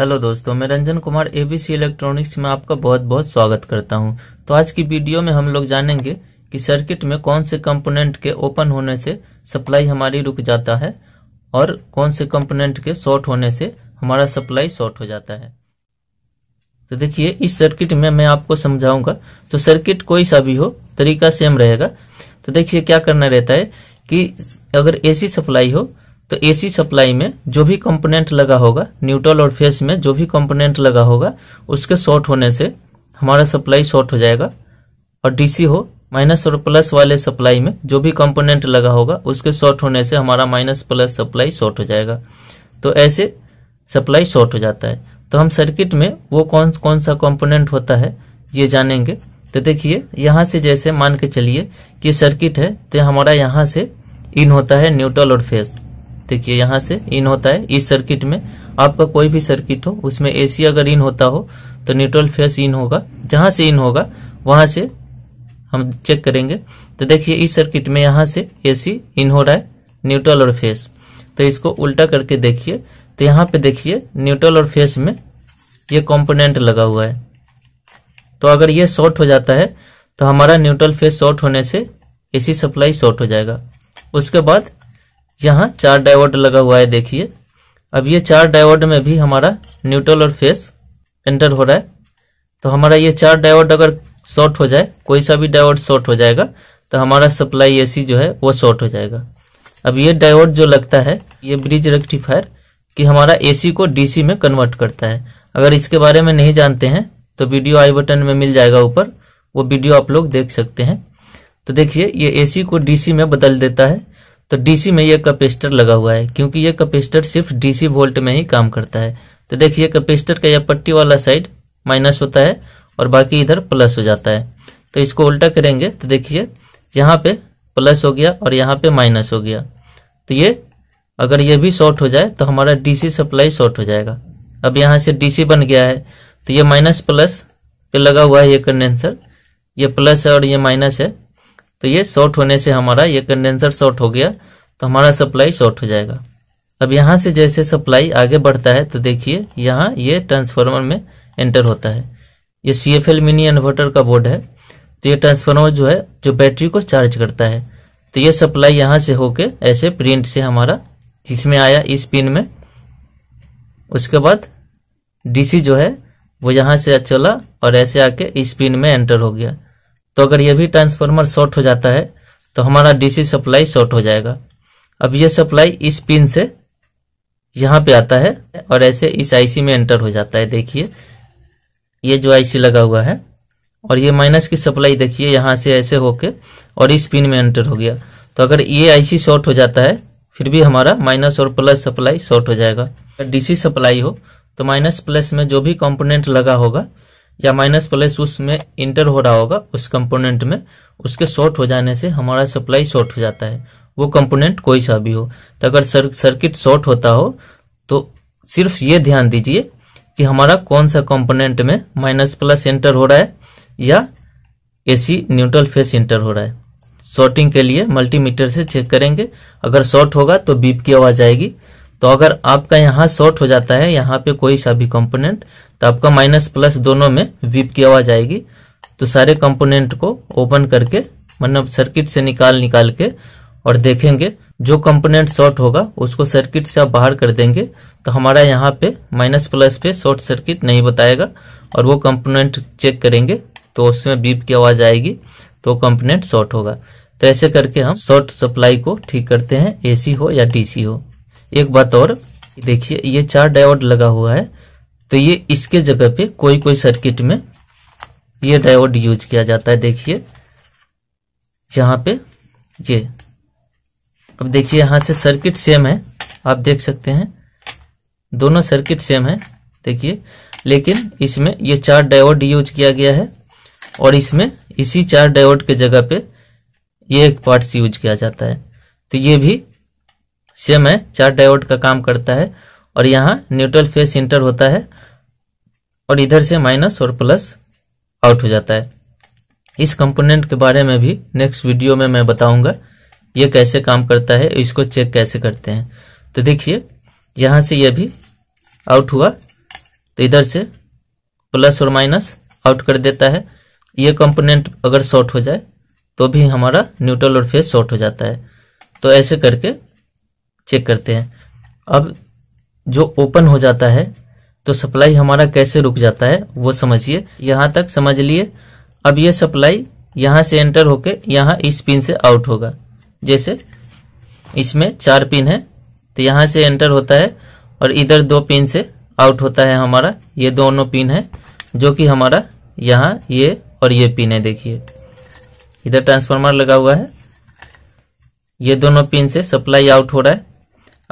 hello दोस्तों मैं Ranjan Kumar ABC electronics में आपका बहुत बहुत स्वागत करता हूं तो आज की वीडियो में हम लोग जानेंगे कि सर्किट में कौन से कंपोनेंट के ओपन होने से सप्लाई हमारी रुक जाता है और कौन से कंपोनेंट के शॉर्ट होने से हमारा सप्लाई शॉर्ट हो जाता है तो देखिए इस सर्किट में मैं आपको समझाऊंगा तो सर्किट कोई सा भी हो तरीका सेम रहेगा तो देखिए क्या करना रहता है कि अगर एसी सप्लाई हो तो एसी सप्लाई में जो भी कंपोनेंट लगा होगा न्यूट्रल और फेस में जो भी कंपोनेंट लगा होगा उसके शॉर्ट होने से हमारा सप्लाई शॉर्ट हो जाएगा और डीसी हो माइनस और प्लस वाले सप्लाई में जो भी कंपोनेंट लगा होगा उसके शॉर्ट होने से हमारा माइनस प्लस सप्लाई शॉर्ट हो जाएगा तो ऐसे सप्लाई शॉर्ट हो जाता है तो हम सर्किट में वो कौन कौन सा कॉम्पोनेंट होता है ये जानेंगे तो देखिए यहां से जैसे मान के चलिए कि सर्किट है तो हमारा यहां से इन होता है न्यूट्रल और फेस देखिए यहाँ से इन होता है इस सर्किट में आपका कोई भी सर्किट हो उसमें एसी अगर इन होता हो तो न्यूट्रल फेस इन होगा जहां से इन होगा वहां से हम चेक करेंगे तो देखिए इस सर्किट में यहां से एसी इन हो रहा है न्यूट्रल और फेस तो इसको उल्टा करके देखिए तो यहाँ पे देखिए न्यूट्रल और फेस में ये कंपोनेंट लगा हुआ है तो अगर ये शॉर्ट हो जाता है तो हमारा न्यूट्रल फेस शॉर्ट होने से एसी सप्लाई शॉर्ट हो जाएगा उसके बाद यहाँ चार डायोड लगा हुआ है देखिए अब ये चार डायोड में भी हमारा न्यूट्रल और फेस एंटर हो रहा है तो हमारा ये चार डायोड अगर शॉर्ट हो जाए कोई सा भी डायोड शॉर्ट हो जाएगा तो हमारा सप्लाई एसी जो है वो शॉर्ट हो जाएगा अब ये डायोड जो लगता है ये ब्रिज रेक्टिफायर कि हमारा एसी को डीसी में कन्वर्ट करता है अगर इसके बारे में नहीं जानते हैं तो वीडियो आई बटन में मिल जाएगा ऊपर वो वीडियो आप लोग देख सकते हैं तो देखिए ये एसी को डीसी में बदल देता है तो डीसी में यह कैपेसिटर लगा हुआ है क्योंकि यह कैपेसिटर सिर्फ डीसी वोल्ट में ही काम करता है तो देखिए कैपेसिटर का यह पट्टी वाला साइड माइनस होता है और बाकी इधर प्लस हो जाता है तो इसको उल्टा करेंगे तो देखिए यहाँ पे प्लस हो गया और यहाँ पे माइनस हो गया तो ये अगर ये भी शॉर्ट हो जाए तो हमारा डीसी सप्लाई शॉर्ट हो जाएगा अब यहाँ से डीसी बन गया है तो ये माइनस प्लस पे लगा हुआ है ये कंडेंसर ये प्लस है और ये माइनस है तो ये शॉर्ट होने से हमारा ये कंडेंसर शॉर्ट हो गया तो हमारा सप्लाई शॉर्ट हो जाएगा अब यहाँ से जैसे सप्लाई आगे बढ़ता है तो देखिए यहाँ ये ट्रांसफार्मर में एंटर होता है ये C F L mini inverter का बोर्ड है तो ये ट्रांसफार्मर जो है जो बैटरी को चार्ज करता है तो ये सप्लाई यहाँ से होके ऐसे प्रिंट से हमारा जिसमें आया इस पिन में उसके बाद डीसी जो है वो यहाँ से चला और ऐसे आके इस पिन में एंटर हो गया तो अगर यह भी ट्रांसफार्मर शॉर्ट हो जाता है तो हमारा डीसी सप्लाई शॉर्ट हो जाएगा अब यह सप्लाई इस पिन से यहां पे आता है और ऐसे इस आईसी में एंटर हो जाता है देखिए ये जो आईसी लगा हुआ है और ये माइनस की सप्लाई देखिए यहां से ऐसे होके और इस पिन में एंटर हो गया तो अगर ये आईसी शॉर्ट हो जाता है फिर भी हमारा माइनस और प्लस सप्लाई शॉर्ट हो जाएगा डीसी सप्लाई हो तो माइनस प्लस में जो भी कंपोनेंट लगा होगा या माइनस प्लस उसमें इंटर हो रहा होगा उस कंपोनेंट में उसके शॉर्ट हो जाने से हमारा सप्लाई शॉर्ट हो जाता है वो कंपोनेंट कोई सा भी हो तो अगर सर्किट शॉर्ट होता हो तो सिर्फ ये ध्यान दीजिए कि हमारा कौन सा कंपोनेंट में माइनस प्लस इंटर हो रहा है या एसी न्यूट्रल फेस इंटर हो रहा है शॉर्टिंग के लिए मल्टीमीटर से चेक करेंगे अगर शॉर्ट होगा तो बीप की आवाज आएगी तो अगर आपका यहाँ शॉर्ट हो जाता है यहाँ पे कोई सा भी कंपोनेंट तो आपका माइनस प्लस दोनों में वीप की आवाज आएगी तो सारे कंपोनेंट को ओपन करके मतलब सर्किट से निकाल निकाल के और देखेंगे जो कंपोनेंट शॉर्ट होगा उसको सर्किट से आप बाहर कर देंगे तो हमारा यहाँ पे माइनस प्लस पे शॉर्ट सर्किट नहीं बताएगा और वो कंपोनेंट चेक करेंगे तो उसमें बीप की आवाज आएगी तो कंपोनेंट शॉर्ट होगा तो ऐसे करके हम शॉर्ट सप्लाई को ठीक करते हैं एसी हो या डीसी हो एक बात और देखिए ये चार डायोड लगा हुआ है तो ये इसके जगह पे कोई कोई सर्किट में ये डायोड यूज किया जाता है देखिए यहाँ पे ये अब देखिए यहाँ से सर्किट सेम है आप देख सकते हैं दोनों सर्किट सेम है देखिए लेकिन इसमें ये चार डायोड यूज किया गया है और इसमें इसी चार डायोड के जगह पे ये एक पार्ट्स यूज किया जाता है तो ये भी सेम है चार डायोड का काम करता है और यहाँ न्यूट्रल फेस इंटर होता है और इधर से माइनस और प्लस आउट हो जाता है इस कंपोनेंट के बारे में भी नेक्स्ट वीडियो में मैं बताऊंगा ये कैसे काम करता है इसको चेक कैसे करते हैं तो देखिए यहां से यह भी आउट हुआ तो इधर से प्लस और माइनस आउट कर देता है ये कंपोनेंट अगर शॉर्ट हो जाए तो भी हमारा न्यूट्रल और फेस शॉर्ट हो जाता है तो ऐसे करके चेक करते हैं अब जो ओपन हो जाता है तो सप्लाई हमारा कैसे रुक जाता है वो समझिए यहाँ तक समझ लिए अब ये सप्लाई यहाँ से एंटर होके यहाँ इस पिन से आउट होगा जैसे इसमें चार पिन है तो यहाँ से एंटर होता है और इधर दो पिन से आउट होता है हमारा ये दोनों पिन है जो कि हमारा यहाँ ये और ये पिन है देखिए इधर ट्रांसफार्मर लगा हुआ है ये दोनों पिन से सप्लाई आउट हो रहा है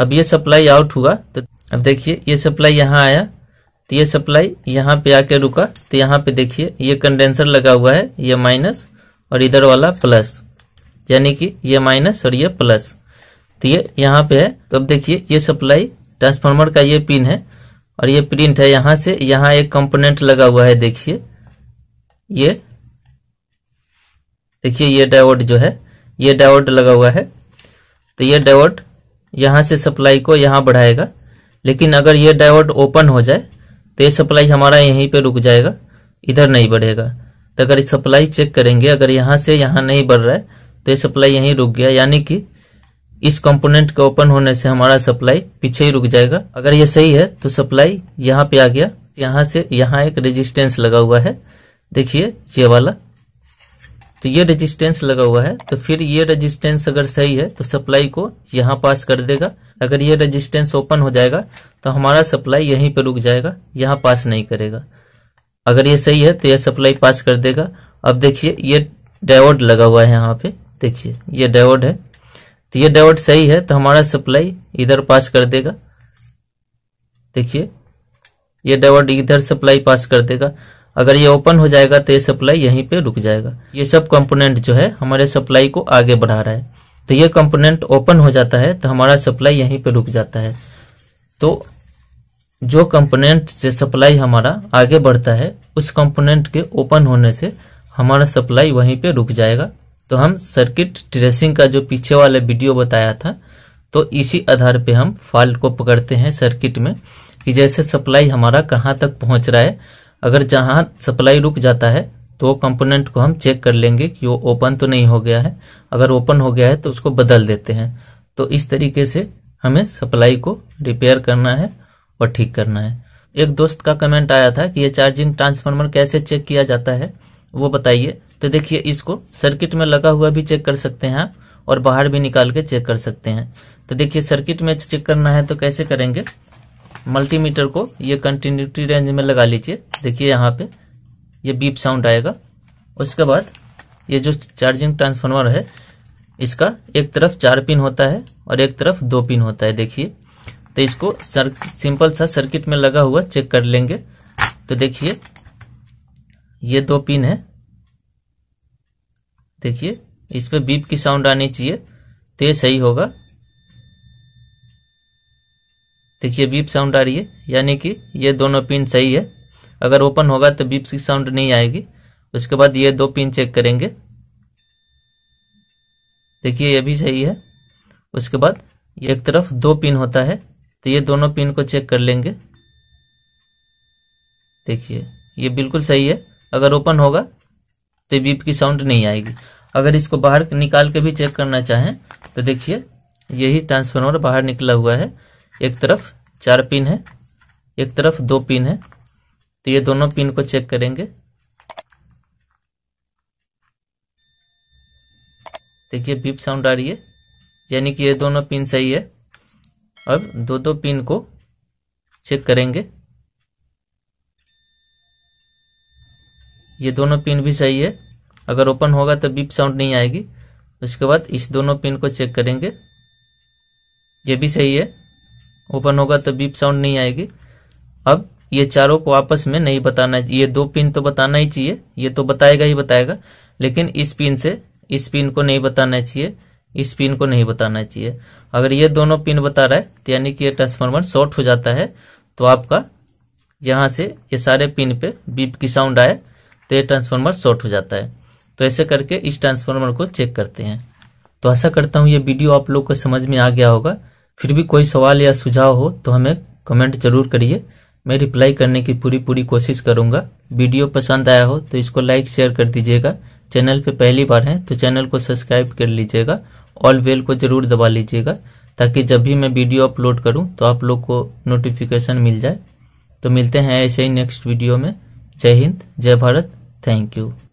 अब ये सप्लाई आउट हुआ तो अब देखिए ये सप्लाई यहाँ आया तो ये सप्लाई यहाँ पे आके रुका तो यहाँ पे देखिए ये कंडेंसर लगा हुआ है ये माइनस और इधर वाला प्लस यानी कि ये माइनस और ये प्लस तो ये यहाँ पे है तो अब देखिए ये सप्लाई ट्रांसफार्मर का ये पिन है और ये प्रिंट है यहाँ से यहाँ एक कंपोनेंट लगा हुआ है देखिए ये देखिए ये डायोड जो है ये डायोड लगा हुआ है तो ये डायोड यहाँ से सप्लाई को यहाँ बढ़ाएगा लेकिन अगर ये डायोड ओपन हो जाए तो ये सप्लाई हमारा यहीं पे रुक जाएगा इधर नहीं बढ़ेगा तो अगर सप्लाई चेक करेंगे अगर यहाँ से यहाँ नहीं बढ़ रहा है तो ये सप्लाई यहीं रुक गया यानी कि इस कंपोनेंट के ओपन होने से हमारा सप्लाई पीछे ही रुक जाएगा अगर ये सही है तो सप्लाई यहाँ पे आ गया यहाँ से यहाँ एक रेजिस्टेंस लगा हुआ है देखिए ये वाला तो ये रेजिस्टेंस लगा हुआ है तो फिर ये रेजिस्टेंस अगर सही है तो सप्लाई को यहाँ पास कर देगा अगर ये रेजिस्टेंस ओपन हो जाएगा तो हमारा सप्लाई यहीं पर रुक जाएगा यहाँ पास नहीं करेगा अगर ये सही है तो यह सप्लाई पास कर देगा अब देखिए ये डायोड लगा हुआ है यहाँ पे देखिए ये डायोड है तो ये डायोड सही है तो हमारा सप्लाई इधर पास कर देगा देखिए ये डायोड इधर सप्लाई पास कर देगा अगर ये ओपन हो जाएगा तो ये सप्लाई यहीं पे रुक जाएगा ये सब कंपोनेंट जो है हमारे सप्लाई को आगे बढ़ा रहा है तो ये कंपोनेंट ओपन हो जाता है तो हमारा सप्लाई यहीं पे रुक जाता है तो जो कंपोनेंट से सप्लाई हमारा आगे बढ़ता है उस कंपोनेंट के ओपन होने से हमारा सप्लाई वहीं पे रुक जाएगा तो हम सर्किट ट्रेसिंग का जो पीछे वाले वीडियो बताया था तो इसी आधार पे हम फॉल्ट को पकड़ते हैं सर्किट में कि जैसे सप्लाई हमारा कहाँ तक पहुंच रहा है अगर जहां सप्लाई रुक जाता है तो कंपोनेंट को हम चेक कर लेंगे कि वो ओपन तो नहीं हो गया है अगर ओपन हो गया है तो उसको बदल देते हैं तो इस तरीके से हमें सप्लाई को रिपेयर करना है और ठीक करना है एक दोस्त का कमेंट आया था कि ये चार्जिंग ट्रांसफार्मर कैसे चेक किया जाता है वो बताइए तो देखिए इसको सर्किट में लगा हुआ भी चेक कर सकते हैं आप और बाहर भी निकाल के चेक कर सकते हैं तो देखिए सर्किट में चेक करना है तो कैसे करेंगे मल्टीमीटर को ये कंटिन्यूटी रेंज में लगा लीजिए देखिए यहाँ पे ये बीप साउंड आएगा उसके बाद ये जो चार्जिंग ट्रांसफार्मर है इसका एक तरफ चार पिन होता है और एक तरफ दो पिन होता है देखिए तो इसको सर, सिंपल सा सर्किट में लगा हुआ चेक कर लेंगे तो देखिए ये दो पिन है देखिए इस पर बीप की साउंड आनी चाहिए तो ये सही होगा देखिए बीप साउंड आ रही है यानी कि ये दोनों पिन सही है अगर ओपन होगा तो बीप की साउंड नहीं आएगी उसके बाद ये दो पिन चेक करेंगे देखिए ये भी सही है उसके बाद एक तरफ दो पिन होता है तो ये दोनों पिन को चेक कर लेंगे देखिए ये बिल्कुल सही है अगर ओपन होगा तो बीप की साउंड नहीं आएगी अगर इसको बाहर निकाल के भी चेक करना चाहें तो देखिए यही ट्रांसफार्मर बाहर निकला हुआ है एक तरफ चार पिन है एक तरफ दो पिन है तो ये दोनों पिन को चेक करेंगे देखिए बीप साउंड आ रही है यानी कि ये दोनों पिन सही है अब दो दो पिन को चेक करेंगे ये दोनों पिन भी सही है अगर ओपन होगा तो बीप साउंड नहीं आएगी उसके बाद इस दोनों पिन को चेक करेंगे ये भी सही है ओपन होगा तो बीप साउंड नहीं आएगी अब ये चारों को आपस में नहीं बताना ये दो पिन तो बताना ही चाहिए ये तो बताएगा ही बताएगा लेकिन इस पिन से इस पिन को नहीं बताना चाहिए इस पिन को नहीं बताना चाहिए अगर ये दोनों पिन बता रहा है तो यानी कि ये ट्रांसफार्मर शॉर्ट हो जाता है तो आपका यहां से ये सारे पिन पे बीप की साउंड आए तो ये ट्रांसफार्मर शॉर्ट हो जाता है तो ऐसे करके इस ट्रांसफार्मर को चेक करते हैं तो आशा करता हूँ ये वीडियो आप लोग को समझ में आ गया होगा फिर भी कोई सवाल या सुझाव हो तो हमें कमेंट जरूर करिए मैं रिप्लाई करने की पूरी पूरी कोशिश करूंगा वीडियो पसंद आया हो तो इसको लाइक शेयर कर दीजिएगा चैनल पे पहली बार हैं तो चैनल को सब्सक्राइब कर लीजिएगा ऑल बेल को जरूर दबा लीजिएगा ताकि जब भी मैं वीडियो अपलोड करूं तो आप लोग को नोटिफिकेशन मिल जाए तो मिलते हैं ऐसे ही नेक्स्ट वीडियो में जय हिंद जय भारत थैंक यू